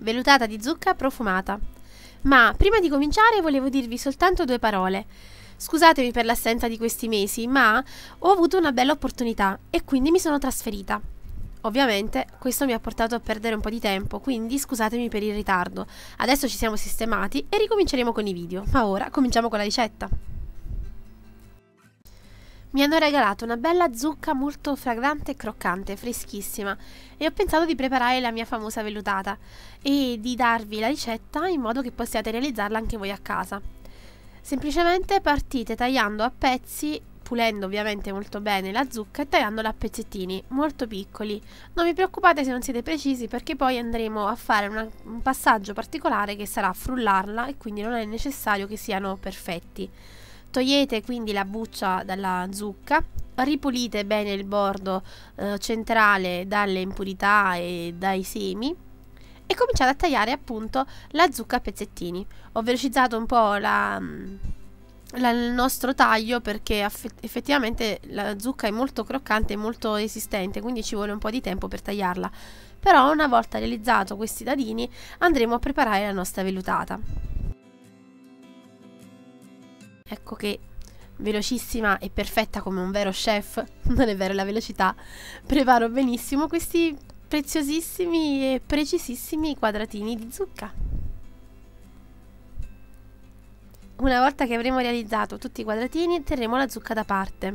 vellutata di zucca profumata. Ma prima di cominciare volevo dirvi soltanto due parole. Scusatemi per l'assenza di questi mesi, ma ho avuto una bella opportunità e quindi mi sono trasferita. Ovviamente questo mi ha portato a perdere un po' di tempo, quindi scusatemi per il ritardo. Adesso ci siamo sistemati e ricominceremo con i video, ma ora cominciamo con la ricetta. Mi hanno regalato una bella zucca molto fragrante e croccante, freschissima, e ho pensato di preparare la mia famosa vellutata e di darvi la ricetta in modo che possiate realizzarla anche voi a casa. Semplicemente partite tagliando a pezzi, pulendo ovviamente molto bene la zucca e tagliandola a pezzettini molto piccoli. Non vi preoccupate se non siete precisi perché poi andremo a fare una, un passaggio particolare che sarà frullarla e quindi non è necessario che siano perfetti. Togliete quindi la buccia dalla zucca, ripulite bene il bordo eh, centrale dalle impurità e dai semi e cominciate a tagliare appunto la zucca a pezzettini. Ho velocizzato un po' la, mm, la, il nostro taglio perché effettivamente la zucca è molto croccante e molto esistente quindi ci vuole un po' di tempo per tagliarla. Però una volta realizzato questi dadini andremo a preparare la nostra vellutata. Ecco che velocissima e perfetta come un vero chef, non è vero la velocità, preparo benissimo questi preziosissimi e precisissimi quadratini di zucca. Una volta che avremo realizzato tutti i quadratini terremo la zucca da parte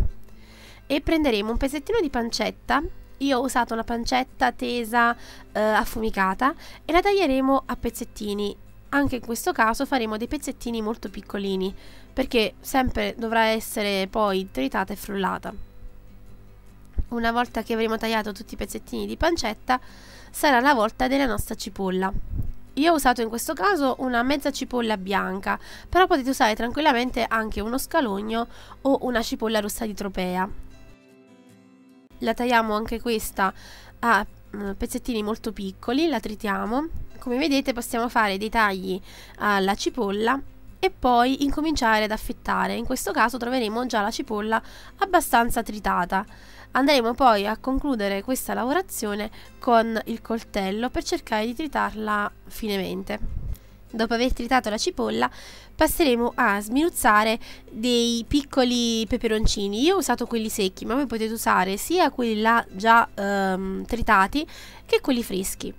e prenderemo un pezzettino di pancetta io ho usato una pancetta tesa eh, affumicata e la taglieremo a pezzettini anche in questo caso faremo dei pezzettini molto piccolini perché sempre dovrà essere poi tritata e frullata. Una volta che avremo tagliato tutti i pezzettini di pancetta sarà la volta della nostra cipolla. Io ho usato in questo caso una mezza cipolla bianca, però potete usare tranquillamente anche uno scalogno o una cipolla rossa di tropea. La tagliamo anche questa a mm, pezzettini molto piccoli, la tritiamo come vedete possiamo fare dei tagli alla cipolla e poi incominciare ad affettare. In questo caso troveremo già la cipolla abbastanza tritata. Andremo poi a concludere questa lavorazione con il coltello per cercare di tritarla finemente. Dopo aver tritato la cipolla passeremo a sminuzzare dei piccoli peperoncini. Io ho usato quelli secchi ma voi potete usare sia quelli là già ehm, tritati che quelli freschi.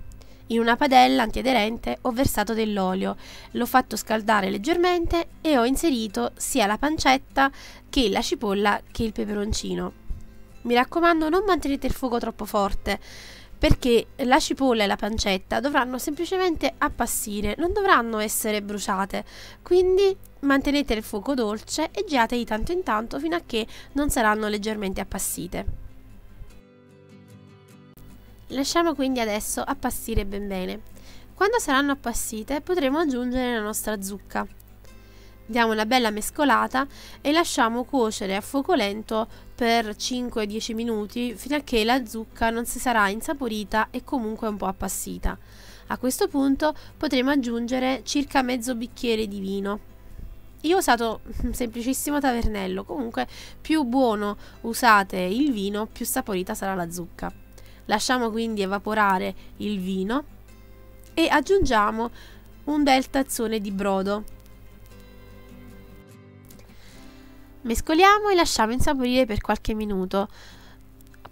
In una padella antiaderente ho versato dell'olio, l'ho fatto scaldare leggermente e ho inserito sia la pancetta che la cipolla che il peperoncino. Mi raccomando non mantenete il fuoco troppo forte perché la cipolla e la pancetta dovranno semplicemente appassire, non dovranno essere bruciate, quindi mantenete il fuoco dolce e girate di tanto in tanto fino a che non saranno leggermente appassite. Lasciamo quindi adesso appassire ben bene. Quando saranno appassite potremo aggiungere la nostra zucca. Diamo una bella mescolata e lasciamo cuocere a fuoco lento per 5-10 minuti fino a che la zucca non si sarà insaporita e comunque un po' appassita. A questo punto potremo aggiungere circa mezzo bicchiere di vino. Io ho usato un semplicissimo tavernello, comunque più buono usate il vino, più saporita sarà la zucca. Lasciamo quindi evaporare il vino e aggiungiamo un bel tazzone di brodo. Mescoliamo e lasciamo insaporire per qualche minuto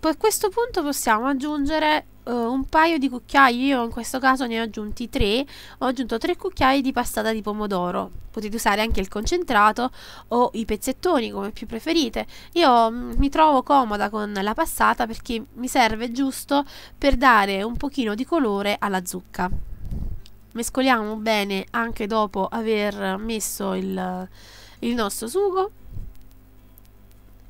a questo punto possiamo aggiungere uh, un paio di cucchiai, io in questo caso ne ho aggiunti tre, ho aggiunto tre cucchiai di passata di pomodoro, potete usare anche il concentrato o i pezzettoni come più preferite, io mm, mi trovo comoda con la passata perché mi serve giusto per dare un pochino di colore alla zucca. Mescoliamo bene anche dopo aver messo il, il nostro sugo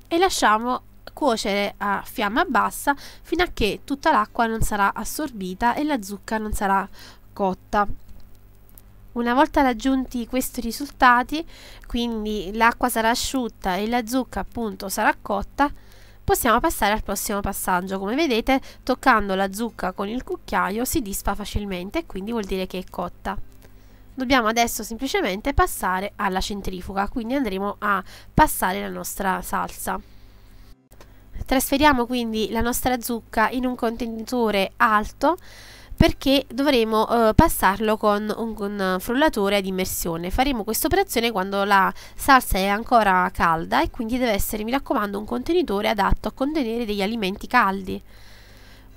e lasciamo cuocere a fiamma bassa fino a che tutta l'acqua non sarà assorbita e la zucca non sarà cotta. Una volta raggiunti questi risultati, quindi l'acqua sarà asciutta e la zucca appunto sarà cotta, possiamo passare al prossimo passaggio. Come vedete, toccando la zucca con il cucchiaio si disfa facilmente e quindi vuol dire che è cotta. Dobbiamo adesso semplicemente passare alla centrifuga, quindi andremo a passare la nostra salsa. Trasferiamo quindi la nostra zucca in un contenitore alto perché dovremo eh, passarlo con un, un, frullatore ad immersione. Faremo questa operazione quando la salsa è ancora calda e quindi deve essere, mi raccomando, un contenitore adatto a contenere degli alimenti caldi.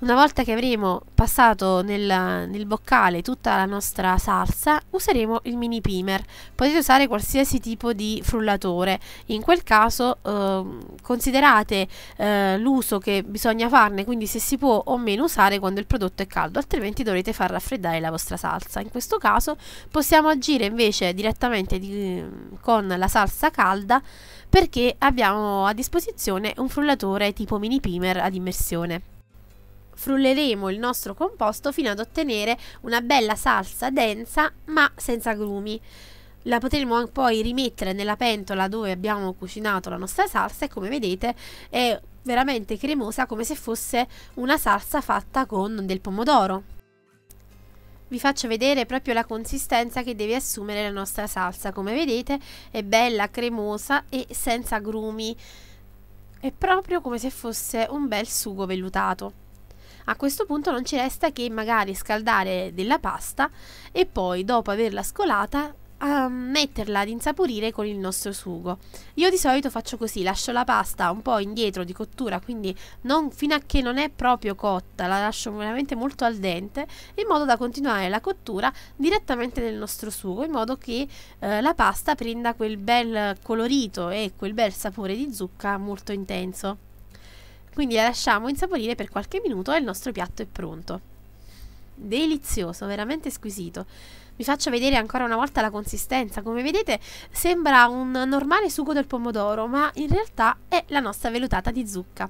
Una volta che avremo passato nel, nel, boccale tutta la nostra salsa, useremo il mini primer. Potete usare qualsiasi tipo di frullatore. In quel caso eh, considerate eh, l'uso che bisogna farne, quindi se si può o meno usare quando il prodotto è caldo, altrimenti dovrete far raffreddare la vostra salsa. In questo caso possiamo agire invece direttamente di, con la salsa calda perché abbiamo a disposizione un frullatore tipo mini primer ad immersione frulleremo il nostro composto fino ad ottenere una bella salsa densa ma senza grumi. La potremo poi rimettere nella pentola dove abbiamo cucinato la nostra salsa e come vedete è veramente cremosa come se fosse una salsa fatta con del pomodoro vi faccio vedere proprio la consistenza che deve assumere la nostra salsa come vedete è bella cremosa e senza grumi è proprio come se fosse un bel sugo vellutato a questo punto non ci resta che magari scaldare della pasta e poi dopo averla scolata ehm, metterla ad insaporire con il nostro sugo. Io di solito faccio così, lascio la pasta un po' indietro di cottura, quindi non, fino a che non è proprio cotta, la lascio veramente molto al dente, in modo da continuare la cottura direttamente nel nostro sugo, in modo che eh, la pasta prenda quel bel colorito e quel bel sapore di zucca molto intenso. Quindi la lasciamo insaporire per qualche minuto e il nostro piatto è pronto. Delizioso, veramente squisito. Vi faccio vedere ancora una volta la consistenza. Come vedete sembra un normale sugo del pomodoro, ma in realtà è la nostra velutata di zucca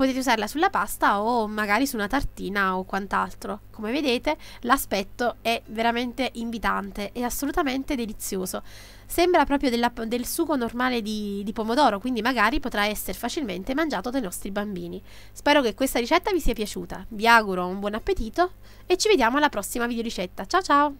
potete usarla sulla pasta o magari su una tartina o quant'altro. Come vedete l'aspetto è veramente invitante e assolutamente delizioso. Sembra proprio della, del sugo normale di, di pomodoro, quindi magari potrà essere facilmente mangiato dai nostri bambini. Spero che questa ricetta vi sia piaciuta, vi auguro un buon appetito e ci vediamo alla prossima videoricetta. Ciao ciao!